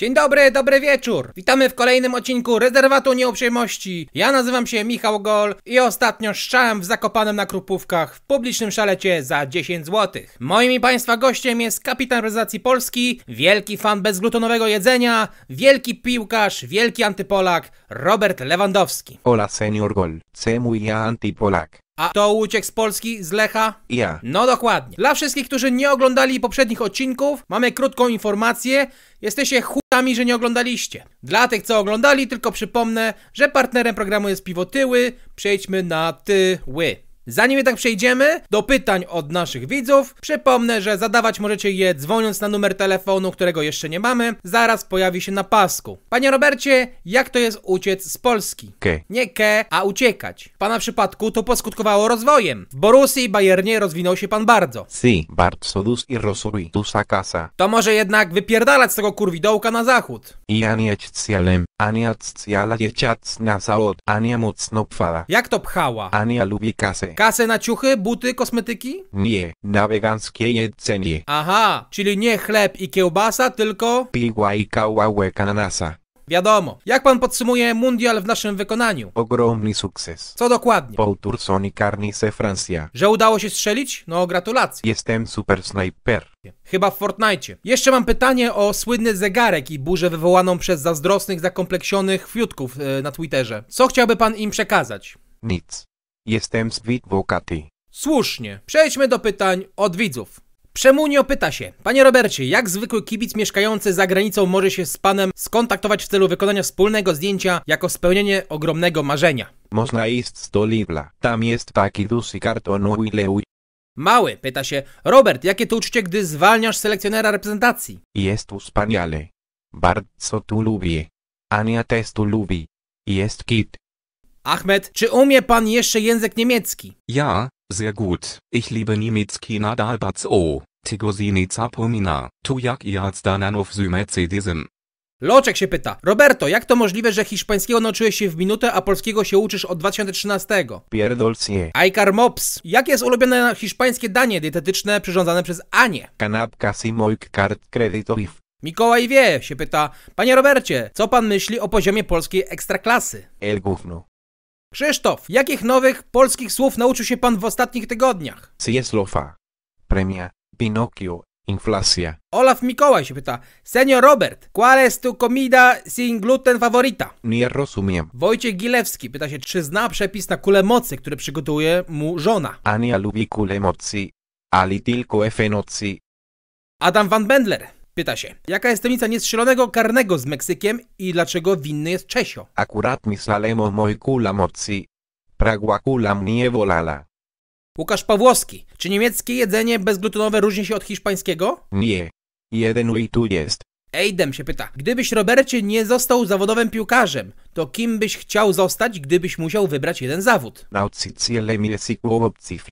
Dzień dobry, dobry wieczór! Witamy w kolejnym odcinku Rezerwatu Nieuprzejmości. Ja nazywam się Michał Gol i ostatnio szczałem w Zakopanem na Krupówkach w publicznym szalecie za 10 zł. Moim i Państwa gościem jest kapitan realizacji Polski, wielki fan bezglutonowego jedzenia, wielki piłkarz, wielki antypolak Robert Lewandowski. Hola senior Gol, se muy antypolak. A to uciek z Polski, z Lecha? Ja. No dokładnie. Dla wszystkich, którzy nie oglądali poprzednich odcinków, mamy krótką informację. Jesteście chutami, że nie oglądaliście. Dla tych, co oglądali, tylko przypomnę, że partnerem programu jest Piwo Tyły. Przejdźmy na tyły. Zanim jednak przejdziemy do pytań od naszych widzów, przypomnę, że zadawać możecie je dzwoniąc na numer telefonu, którego jeszcze nie mamy, zaraz pojawi się na pasku. Panie Robercie, jak to jest uciec z Polski? Ke. Nie ke, a uciekać. W pana przypadku to poskutkowało rozwojem. W Borussii i Bayernie rozwinął się pan bardzo. Si, bardzo dus i rozwój tusa kasa. To może jednak wypierdalać z tego kurwidołka na zachód. I anieć celem. Ania odcjala dzieciac na załod. Ania mocno pchała. Jak to pchała? Ania lubi kasę. Kasę na ciuchy, buty, kosmetyki? Nie, na weganskie jedzenie. Aha, czyli nie chleb i kiełbasa, tylko... Piła i kawałek ananasa. Wiadomo. Jak pan podsumuje mundial w naszym wykonaniu? Ogromny sukces. Co dokładnie? Paul Turson i Carnice Francja. Że udało się strzelić? No gratulacje. Jestem super snajper. Chyba w Fortnite. Jeszcze mam pytanie o słynny zegarek i burzę wywołaną przez zazdrosnych, zakompleksionych fiutków yy, na Twitterze. Co chciałby pan im przekazać? Nic. Jestem sweet bokaty. Słusznie. Przejdźmy do pytań od widzów. Przemunio pyta się, panie Robercie, jak zwykły kibic mieszkający za granicą może się z panem skontaktować w celu wykonania wspólnego zdjęcia jako spełnienie ogromnego marzenia? Można iść do Libla. tam jest taki duży karton Wileu. Mały pyta się, Robert, jakie to uczucie, gdy zwalniasz selekcjonera reprezentacji? Jest wspaniale. Bardzo tu lubię. Ania też tu lubi. Jest kit. Ahmed, czy umie pan jeszcze język niemiecki? Ja, sehr gut. Ich liebe niemiecki nadal bardzo. Tego Tigozini zapomina, tu jak i Stananów z Mercedesem. Loczek się pyta, Roberto, jak to możliwe, że hiszpańskiego nauczyłeś się w minutę, a polskiego się uczysz od 2013? Pierdolcie. Aikar Mops, jakie jest ulubione hiszpańskie danie dietetyczne przyrządzane przez Anię? Kanapka Simoik kart kredytowych. Mikołaj wie, się pyta, panie Robercie, co pan myśli o poziomie polskiej ekstraklasy? El gówno. Krzysztof, jakich nowych polskich słów nauczył się pan w ostatnich tygodniach? jest lofa, Premia. Pinocchio Inflacja. Olaf Mikołaj się pyta. Senior Robert, ¿cuál es tu comida sin gluten favorita? Nie rozumiem. Wojciech Gilewski pyta się, czy zna przepis na kule mocy, który przygotuje mu żona. Ania lubi kule mocy, ali tylko efe Adam Van Bendler pyta się, jaka jest tajemnica niestrzelonego karnego z Meksykiem i dlaczego winny jest Czesio? Akurat mi salemo moj kula mocy. Pragła kula mnie wolala. Łukasz Pawłowski. Czy niemieckie jedzenie bezglutenowe różni się od hiszpańskiego? Nie. Jeden i tu jest. Ejdem się pyta. Gdybyś, Robercie, nie został zawodowym piłkarzem, to kim byś chciał zostać, gdybyś musiał wybrać jeden zawód? Nauczycielem języków obcych.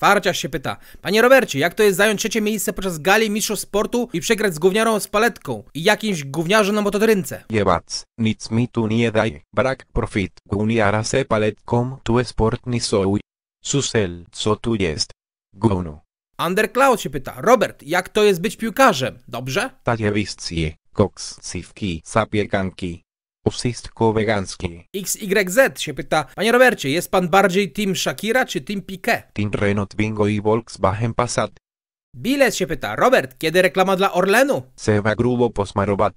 Farciarz się pyta. Panie Robercie, jak to jest zająć trzecie miejsce podczas gali mistrzów sportu i przegrać z gówniarą z paletką i jakimś gówniarzem na mototrynce? Jebac, nic mi tu nie daj. Brak profit. Gówniara se paletką, tu sport nie sojuj. Susel, co tu jest? Gówno. Undercloud się pyta, Robert, jak to jest być piłkarzem, dobrze? Koks, koksywki, sapiekanki. wszystko weganskie. XYZ się pyta, panie Robercie, jest pan bardziej team Shakira czy team Piqué? Team Renault Bingo i Volkswagen Passat. Biles się pyta, Robert, kiedy reklama dla Orlenu? Seba grubo posmarować.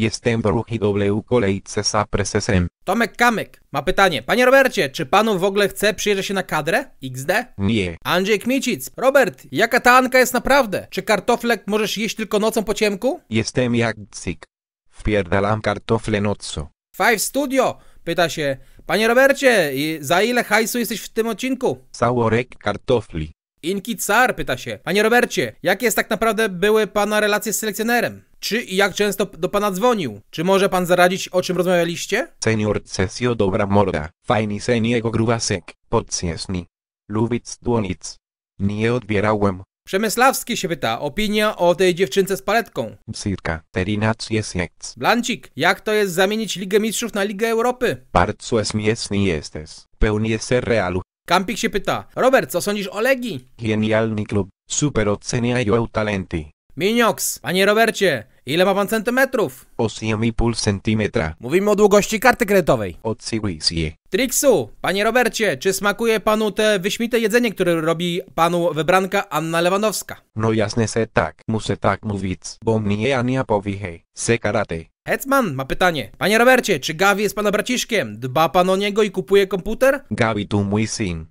Jestem drugi w kolejce za prezesem. Tomek Kamyk ma pytanie. Panie Robercie, czy panu w ogóle chce przyjeżdżać się na kadrę? XD? Nie. Andrzej Kmicic. Robert, jaka ta Anka jest naprawdę? Czy kartoflek możesz jeść tylko nocą po ciemku? Jestem jak cyk. Wpierdalam kartofle nocą. Five Studio pyta się. Panie Robercie, za ile hajsu jesteś w tym odcinku? Całorek kartofli. Inki Car pyta się. Panie Robercie, jakie jest tak naprawdę były pana relacje z selekcjonerem? Czy i jak często do pana dzwonił? Czy może pan zaradzić, o czym rozmawialiście? Senior Cesio dobra morda, fajni se niego grubasek, podsiesni. Lubic dzwonic. Nie odbierałem. Przemysławski się pyta, opinia o tej dziewczynce z paletką. Cirka 13 sekc. Blancik, jak to jest zamienić Ligę Mistrzów na Ligę Europy? Bardzo śmieszny jesteś, pełni se realu. Kampik się pyta, Robert, co sądzisz o Legii? Genialny klub, super oceniają talenty. Minioks, panie Robercie, ile ma pan centymetrów? O 7,5 centymetra. Mówimy o długości karty kredytowej. Odsyłaj je. Triksu, panie Robercie, czy smakuje panu te wyśmite jedzenie, które robi panu wybranka Anna Lewandowska? No jasne, se tak, muszę tak mówić, bo mnie Ania powie, se karate. Hetman ma pytanie. Panie Robercie, czy Gawi jest pana braciszkiem? Dba pan o niego i kupuje komputer? Gawi tu mój syn.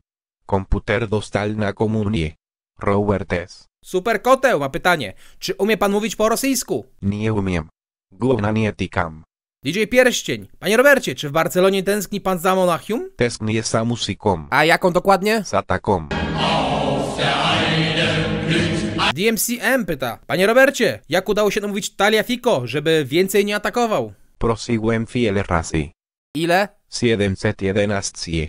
Komputer dostal na komunie. Robert Super koteł ma pytanie. Czy umie pan mówić po rosyjsku? Nie umiem. Główna nie tikam. DJ Pierścień. Panie Robercie, czy w Barcelonie tęskni pan za Monachium? Tęsknię za muzyką. A jaką dokładnie? Za taką. DMCM pyta. Panie Robercie, jak udało się namówić Fico, żeby więcej nie atakował? Prosiłem wiele razy. Ile? 711.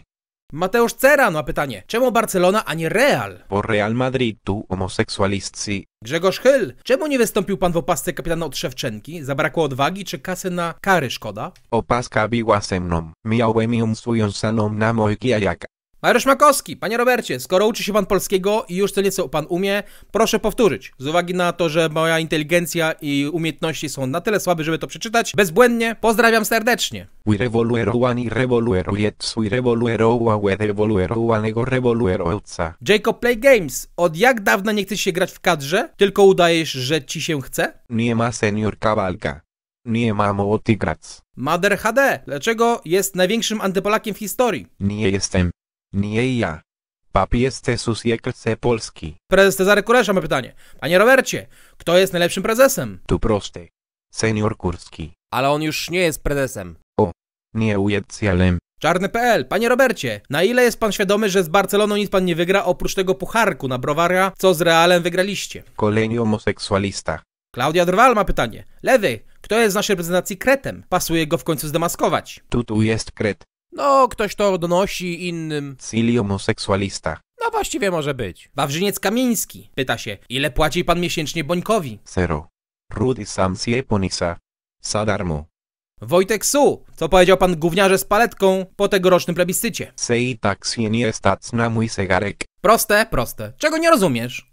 Mateusz Ceran ma pytanie. Czemu Barcelona, a nie Real? Bo Real Madrid tu homoseksualistcy. Grzegorz Hyl. Czemu nie wystąpił pan w opasce kapitana od Szewczenki? Zabrakło odwagi czy kasy na kary szkoda? Opaska biła ze mną. Miałem ją swoją na mojki jajaka. Mariusz Makowski, panie Robercie, skoro uczy się pan polskiego i już co nieco pan umie, proszę powtórzyć. Z uwagi na to, że moja inteligencja i umiejętności są na tyle słabe, żeby to przeczytać, bezbłędnie pozdrawiam serdecznie. We revoluero one i revoluero jets, we revoluero we revoluero onego revoluero Jacob Play Games, od jak dawna nie chcesz się grać w kadrze, tylko udajesz, że ci się chce? Nie ma senior kawalka. Nie ma grać. Mother HD, dlaczego jest największym antypolakiem w historii? Nie jestem. Nie ja. Papież Cesus Jeklce Polski. Prezes Cezary Kuresza ma pytanie. Panie Robercie, kto jest najlepszym prezesem? Tu proste. Senior Kurski. Ale on już nie jest prezesem. O, nie ujedzcielem. Czarny.pl. Panie Robercie, na ile jest pan świadomy, że z Barceloną nic pan nie wygra oprócz tego pucharku na browaria, co z Realem wygraliście? Kolejny homoseksualista. Klaudia Drwal ma pytanie. Lewy, kto jest z naszej reprezentacji kretem? Pasuje go w końcu zdemaskować. Tu tu jest kret. No, ktoś to donosi innym. Cili homoseksualista. No właściwie może być. Wawrzyniec Kamiński pyta się, ile płaci pan miesięcznie Bońkowi? Zero. Rudy sam ponisa. Za darmo. Wojtek Su, co powiedział pan gówniarze z paletką po tegorocznym plebiscycie? Sei tak nie stać na mój zegarek. Proste, proste. Czego nie rozumiesz?